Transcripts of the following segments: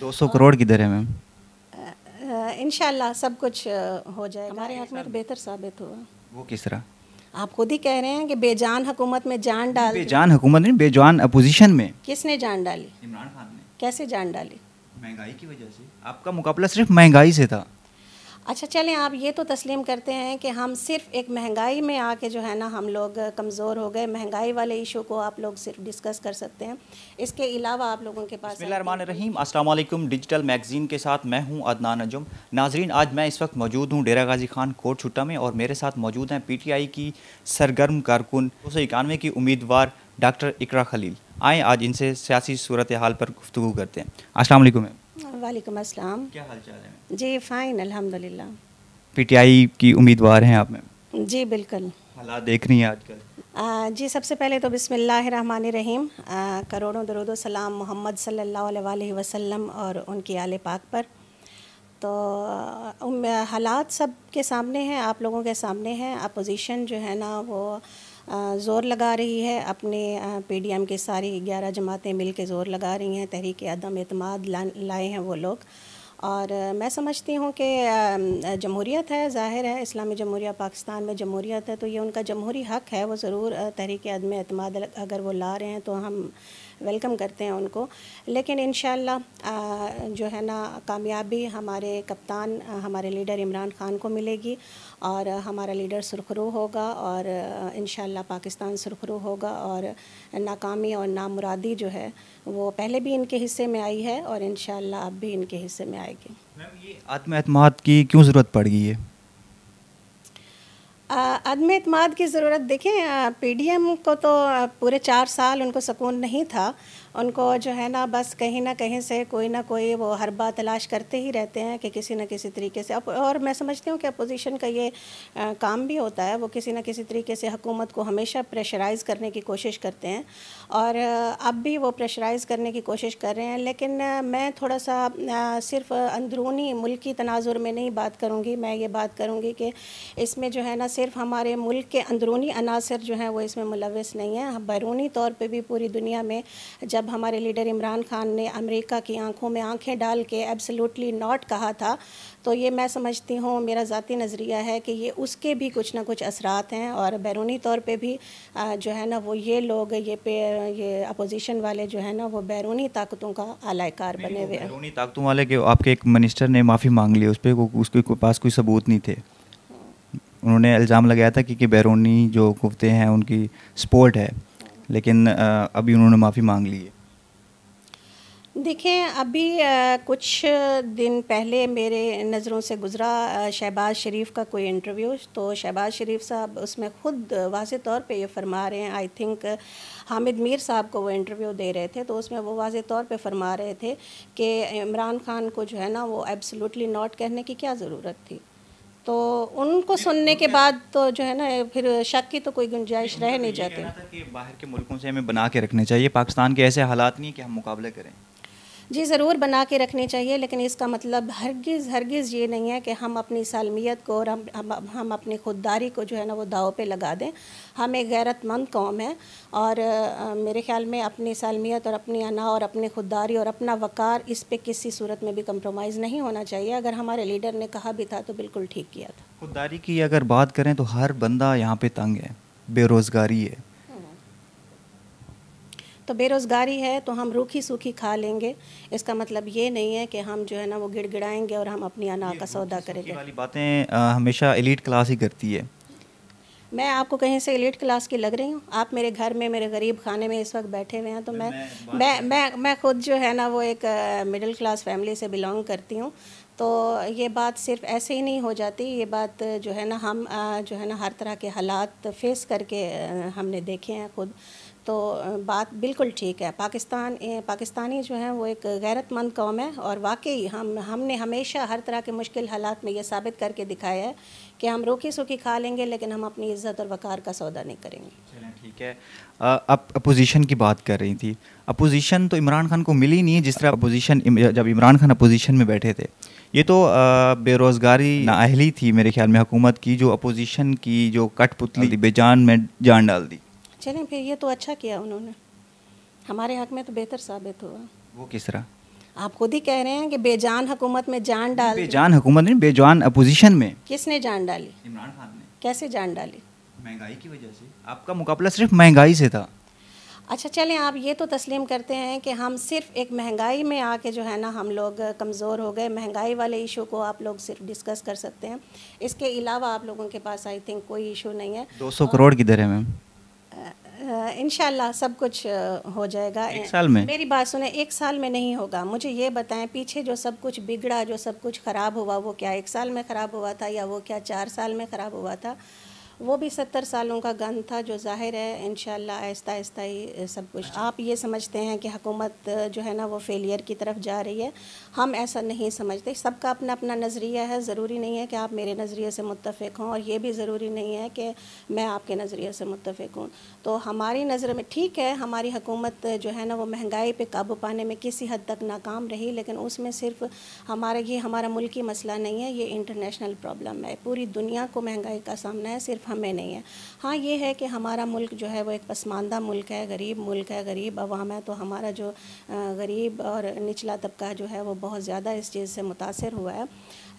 200 करोड़ किधर है मैम इन सब कुछ हो जाए हमारे हाथ में बेहतर साबित हुआ वो किस तरह आप खुद ही कह रहे हैं कि बेजान हुकूमत में जान डाल बेजान हुकूमत नहीं बेजान अपोजिशन में किसने जान डाली इमरान खान ने कैसे जान डाली महंगाई की वजह से आपका मुकाबला सिर्फ महंगाई से था अच्छा चलें आप ये तो तस्लीम करते हैं कि हम सिर्फ एक महंगाई में आके जो है ना हम लोग कमज़ोर हो गए महंगाई वाले इशू को आप लोग सिर्फ डिस्कस कर सकते हैं इसके अलावा आप लोगों के पास रहीम अस्सलाम वालेकुम डिजिटल मैगज़ीन के साथ मैं हूं अदनान नजुम नाजरीन आज मैं इस वक्त मौजूद हूं डेरा गाजी खान कोट छुट्टा में और मेरे साथ मौजूद हैं पी टी आई की सरगर्म कारकुन दो सौ इक्यानवे की उम्मीदवार डॉक्टर इकरा खलील आएँ आज इनसे सियासी सूरत हाल पर गुफ्तु करते हैं अस्सलाम वालेकुम वालेकुम अस्सलाम क्या हाल चाल है जी फ़ाइन अल्हम्दुलिल्लाह पीटीआई की उम्मीदवार हैं आप में जी बिल्कुल हालात देख रही हैं आजकल जी सबसे पहले तो बिसमिल्ल रहीम करोड़ों दरुद सलाम मोहम्मद सल्ला अलैहि और उनकी आल पाक पर तो हालात सब के सामने हैं आप लोगों के सामने हैं अपोजिशन जो है ना वो ज़ोर लगा रही है अपने पी डी एम के सारी ग्यारह जमातें मिल के ज़ोर लगा रही हैं तहरीक आदम अतमाद लाए हैं वो लोग और मैं समझती हूँ कि जमहूरियत है ज़ाहिर है इस्लामी जमहूरिया पाकिस्तान में जमहूरियत है तो ये उनका जमहूरी हक है वो ज़रूर तहरीक आदम अतमाद अगर वो ला रहे हैं तो हम वेलकम करते हैं उनको लेकिन इन जो है ना कामयाबी हमारे कप्तान हमारे लीडर इमरान खान को मिलेगी और हमारा लीडर सुरखरू होगा और इन पाकिस्तान सुरखरू होगा और नाकामी और नामुरादी जो है वो पहले भी इनके हिस्से में आई है और इन अब भी इनके हिस्से में आएगी मैम ये आत्म की क्यों ज़रूरत पड़ गई है आदमी इतमाद की ज़रूरत देखें पी डी एम को तो पूरे चार साल उनको सुकून नहीं था उनको जो है ना बस कहीं ना कहीं से कोई ना कोई वो हर बात तलाश करते ही रहते हैं कि किसी ना किसी तरीके से और मैं समझती हूँ कि अपोजिशन का ये काम भी होता है वो किसी ना किसी तरीके से हुकूमत को हमेशा प्रेशराइज़ करने की कोशिश करते हैं और अब भी वो प्रेशराइज़ करने की कोशिश कर रहे हैं लेकिन मैं थोड़ा सा सिर्फ अंदरूनी मुल्की तनाजुर में नहीं बात करूँगी मैं ये बात करूँगी कि इसमें जो है ना सिर्फ हमारे मुल्क के अंदरूनी अनासर जो हैं वो इसमें मुलविस नहीं है बैरूनी तौर पर भी पूरी दुनिया में जब जब हमारे लीडर इमरान खान ने अमेरिका की आंखों में आंखें डाल के एब्सोल्युटली नॉट कहा था तो ये मैं समझती हूँ मेरा ज़ाती नज़रिया है कि ये उसके भी कुछ ना कुछ असरात हैं और बैरूनी तौर पे भी जो है ना वो ये लोग ये पे ये अपोजिशन वाले जो है ना वो बैरूनी ताकतों का आलायकार बने हुए हैं बैरूनी ताकतों वाले के आपके एक मिनिस्टर ने माफ़ी मांग ली उस पर उसके पास कोई सबूत नहीं थे उन्होंने इल्ज़ाम लगाया था कि, कि बैरूनी जो कुत्ते हैं उनकी सपोर्ट है लेकिन अभी उन्होंने माफ़ी मांग ली है देखें अभी कुछ दिन पहले मेरे नज़रों से गुज़रा शहबाज शरीफ का कोई इंटरव्यू तो शहबाज शरीफ साहब उसमें ख़ुद वाज तौर पे ये फरमा रहे हैं आई थिंक हामिद मीर साहब को वो इंटरव्यू दे रहे थे तो उसमें वो वाज तौर पे फरमा रहे थे कि इमरान खान को जो है ना वो एब्सोल्युटली नॉट कहने की क्या ज़रूरत थी तो उनको सुनने के बाद तो जो है ना फिर शक की तो कोई गुंजाइश रह नहीं जाती बाहर के मुल्कों से हमें बना के रखने चाहिए पाकिस्तान के ऐसे हालात नहीं कि हम मुकाबले करें जी ज़रूर बना के रखने चाहिए लेकिन इसका मतलब हरगिज़ हरगिज़ ये नहीं है कि हम अपनी सालमियत को और हम हम, हम अपनी खुददारी को जो है ना वो दाव पे लगा दें हम एक गैरतमंद कौम है और आ, मेरे ख्याल में अपनी सालमियत और अपनी अना और अपनी खुददारी और अपना वक़ार इस पर किसी सूरत में भी कम्प्रोमाइज़ नहीं होना चाहिए अगर हमारे लीडर ने कहा भी था तो बिल्कुल ठीक किया था खुददारी की अगर बात करें तो हर बंदा यहाँ पर तंग है बेरोज़गारी है तो बेरोज़गारी है तो हम रूखी सूखी खा लेंगे इसका मतलब ये नहीं है कि हम जो है ना वो गिड़गिड़ाएंगे और हम अपनी अना का सौदा करेंगे वाली बातें हमेशा एलिट क्लास ही करती है मैं आपको कहीं से एलिट क्लास की लग रही हूँ आप मेरे घर में मेरे गरीब खाने में इस वक्त बैठे हुए हैं तो मैं मैं मैं, मैं खुद जो है ना वो एक मिडिल क्लास फैमिली से बिलोंग करती हूँ तो ये बात सिर्फ ऐसे ही नहीं हो जाती ये बात जो है ना हम जो है ना हर तरह के हालात फेस करके हमने देखे हैं खुद तो बात बिल्कुल ठीक है पाकिस्तान पाकिस्तानी जो हैं वो एक गैरतमंद कौम है और वाकई हम हमने हमेशा हर तरह के मुश्किल हालात में ये साबित करके दिखाया है कि हम रोकी सूखी खा लेंगे लेकिन हम अपनी इज्जत और वक़ार का सौदा नहीं करेंगे चलें ठीक है अब अपोजिशन की बात कर रही थी अपोजिशन तो इमरान खान को मिली नहीं है जिस तरह अपोजिशन जब इमरान खान अपोजिशन में बैठे थे ये तो बेरोज़गारी नाअहली थी मेरे ख्याल में हुकूमत की जो अपोजिशन की जो कठपुतली बेजान में जान डाल दी चलें फिर ये तो अच्छा किया उन्होंने हमारे हक में तो बेहतर साबित हुआ वो किस तरह आप खुद ही कह रहे हैं कि बेजान हुकूमत में जान डाल बेजान हुकूमत नहीं बेजान अपोजिशन में किसने जान डाली इमरान खान ने कैसे जान डाली महंगाई की वजह से आपका मुकाबला सिर्फ महंगाई से था अच्छा चलें आप ये तो तस्लीम करते हैं कि हम सिर्फ एक महंगाई में आके जो है ना हम लोग कमज़ोर हो गए महंगाई वाले इशू को आप लोग सिर्फ डिस्कस कर सकते हैं इसके अलावा आप लोगों के पास आई थिंक कोई इशू नहीं है 200 करोड़ किधर है मैम इनशाला सब कुछ हो जाएगा एक साल में मेरी बात सुने एक साल में नहीं होगा मुझे ये बताएं पीछे जो सब कुछ बिगड़ा जो सब कुछ ख़राब हुआ वो क्या एक साल में ख़राब हुआ था या वो क्या चार साल में ख़राब हुआ था वो भी सत्तर सालों का गन था जो जाहिर है इन आहिस्ता आहिस्ता ही सब कुछ अच्छा। आप ये समझते हैं कि हकूमत जो है ना वो फेलियर की तरफ जा रही है हम ऐसा नहीं समझते सबका अपना अपना नज़रिया है ज़रूरी नहीं है कि आप मेरे नज़रिए से मुतफ़ हों और ये भी ज़रूरी नहीं है कि मैं आपके नज़रिए से मुतफ़ हूँ तो हमारी नज़र में ठीक है हमारी हकूमत जो है ना वो महंगाई पर काबू पाने में किसी हद तक नाकाम रही लेकिन उसमें सिर्फ हमारा ये हमारा मुल्क मसला नहीं है ये इंटरनेशनल प्रॉब्लम है पूरी दुनिया को महंगाई का सामना है सिर्फ हमें नहीं है हाँ ये है कि हमारा मुल्क जो है वो एक पसमानदा मुल्क है गरीब मुल्क है गरीब अवाम है तो हमारा जो गरीब और निचला तबका जो है वो बहुत ज़्यादा इस चीज़ से मुतासर हुआ है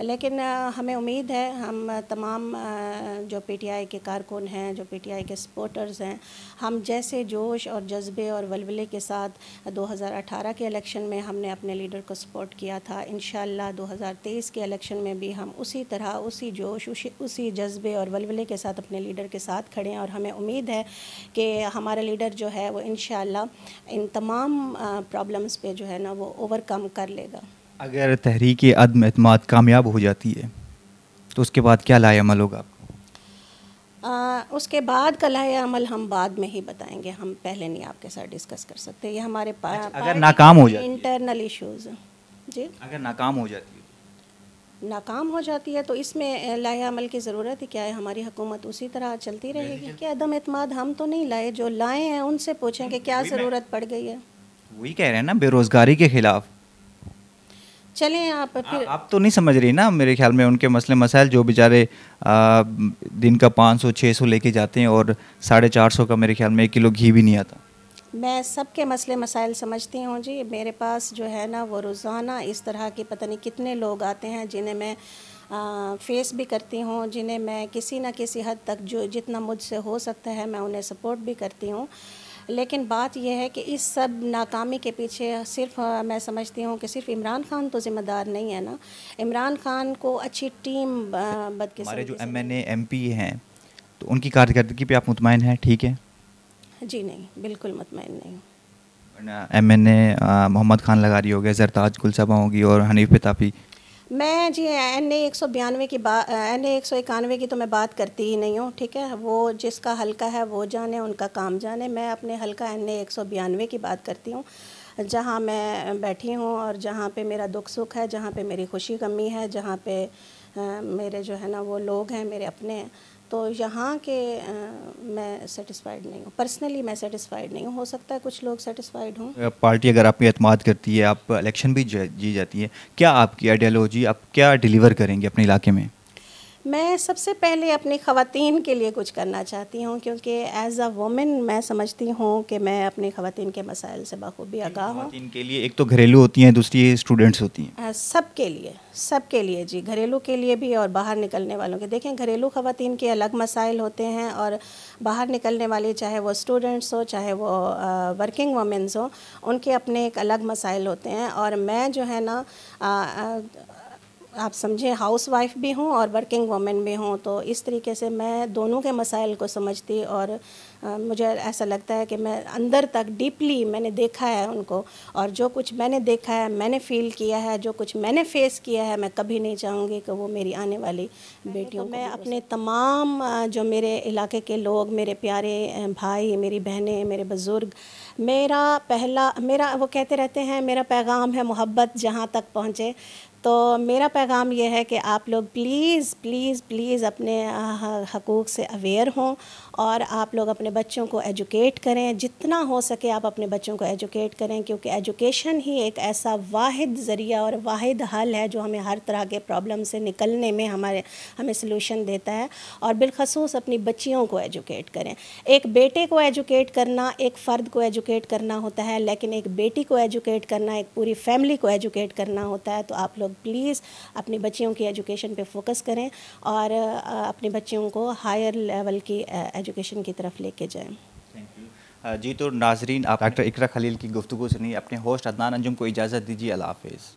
लेकिन हमें उम्मीद है हम तमाम जो पीटीआई के कारकुन हैं जो पीटीआई के सपोर्टर्स हैं हम जैसे जोश और जज्बे और वलवले के साथ 2018 के इलेक्शन में हमने अपने लीडर को सपोर्ट किया था इन 2023 के इलेक्शन में भी हम उसी तरह उसी जोश उसी उसी जज्बे और वलवले के साथ अपने लीडर के साथ खड़े हैं और हमें उम्मीद है कि हमारा लीडर जो है वो इन इन तमाम प्रॉब्लम्स पे जो है ना वो ओवरकम कर लेगा अगर तहरीक अदम अतमाद कामयाब हो जाती है तो उसके बाद क्या लाएमल होगा आपको आ, उसके बाद का लाएमल हम बाद में ही बताएंगे हम पहले नहीं आपके साथ डिस्कस कर सकते ये हमारे पास अच्छा, अगर नाकाम हो जाती इंटरनल इश्यूज जी अगर नाकाम हो जाती है नाकाम हो जाती है तो इसमें लाएमल की ज़रूरत ही क्या है हमारी हुकूमत उसी तरह चलती रहेगी कि अदम अतमाद हम तो नहीं लाए जो लाए हैं उनसे पूछें कि क्या ज़रूरत पड़ गई है वही कह रहे हैं ना बेरोज़गारी के ख़िलाफ़ चलें आप फिर आप तो नहीं समझ रही ना मेरे ख्याल में उनके मसले मसाइल जो बेचारे दिन का पाँच सौ छः सौ लेके जाते हैं और साढ़े चार सौ का मेरे ख्याल में एक किलो घी भी नहीं आता मैं सबके मसले मसाइल समझती हूँ जी मेरे पास जो है ना वो रोज़ाना इस तरह के पता नहीं कितने लोग आते हैं जिन्हें मैं फेस भी करती हूँ जिन्हें मैं किसी न किसी हद तक जो जितना मुझसे हो सकता है मैं उन्हें सपोर्ट भी करती हूँ लेकिन बात यह है कि इस सब नाकामी के पीछे सिर्फ मैं समझती हूँ कि सिर्फ इमरान खान तो ज़िम्मेदार नहीं है ना इमरान खान को अच्छी टीम बदकिस्मती जो एम एन एम पी हैं तो उनकी कारदगी पर आप मुतमिन हैं ठीक है जी नहीं बिल्कुल मुतमिन नहीं M N A Mohammad Khan लगा रही होगी जरताज गुलसबा होगी और हनीफ पिताफी मैं जी एन ए एक सौ बयानवे की बात एन ए एक सौ इक्यानवे की तो मैं बात करती ही नहीं हूँ ठीक है वो जिसका हल्का है वो जाने उनका काम जाने मैं अपने हल्का एन ए एक सौ बयानवे की बात करती हूँ जहाँ मैं बैठी हूँ और जहाँ पे मेरा दुख सुख है जहाँ पे मेरी खुशी गमी है जहाँ पे मेरे जो है ना वो लोग हैं मेरे अपने तो यहाँ के मैं सेटिस्फाइड नहीं हूँ पर्सनली मैं सेटिस्फाइड नहीं हूँ हो सकता है कुछ लोग सेटिस्फाइड हों पार्टी अगर आप अतमाद करती है आप इलेक्शन भी जी जाती है क्या आपकी आइडियालॉजी आप क्या डिलीवर करेंगे अपने इलाके में मैं सबसे पहले अपनी ख़वान के लिए कुछ करना चाहती हूँ क्योंकि एज अ वमेन मैं समझती हूँ कि मैं अपनी ख़वातीन के मसाइल से बखूबी आगाह हूँ के लिए एक तो घरेलू होती हैं दूसरी स्टूडेंट्स होती हैं सब के लिए सब के लिए जी घरेलू के लिए भी और बाहर निकलने वालों के देखें घरेलू खातन के अलग मसाइल होते हैं और बाहर निकलने वाले चाहे वो स्टूडेंट्स हो चाहे वो वर्किंग वमेंस हो उनके अपने एक अलग मसाइल होते हैं और मैं जो है ना आप समझें हाउस वाइफ भी हूँ और वर्किंग वमेन भी हूँ तो इस तरीके से मैं दोनों के मसाइल को समझती और आ, मुझे ऐसा लगता है कि मैं अंदर तक डीपली मैंने देखा है उनको और जो कुछ मैंने देखा है मैंने फील किया है जो कुछ मैंने फेस किया है मैं कभी नहीं चाहूँगी कि वो मेरी आने वाली बेटी तो मैं अपने तमाम जो मेरे इलाके के लोग मेरे प्यारे भाई मेरी बहनें मेरे बुज़ुर्ग मेरा पहला मेरा वो कहते रहते हैं मेरा पैगाम है मोहब्बत जहाँ तक पहुँचे तो मेरा पैगाम ये है कि आप लोग प्लीज़ प्लीज़ प्लीज़ अपने हकूक़ से अवेयर हों और आप लोग अपने बच्चों को एजुकेट करें जितना हो सके आप अपने बच्चों को एजुकेट करें क्योंकि एजुकेशन ही एक ऐसा वाद ज़रिया और वाद हल है जो हमें हर तरह के प्रॉब्लम से निकलने में हमारे हमें सलूशन देता है और बिलखसूस अपनी बच्चियों को एजुकेट करें एक बेटे को एजुकेट करना एक फ़र्द को एजुकेट करना होता है लेकिन एक बेटी को एजुकेट करना एक पूरी फैमिली को एजुकेट करना होता है तो आप लोग लोग प्लीज़ अपने बच्चियों की एजुकेशन पे फोकस करें और अपने बच्चियों को हायर लेवल की एजुकेशन की तरफ लेके जाएं जी तो नाजरीन आप डॉक्टर इकरा खलील की गुफ्तु सुनी अपने होस्ट अदनान अंजुम को इजाज़त दीजिए अल्लाह हाफिज़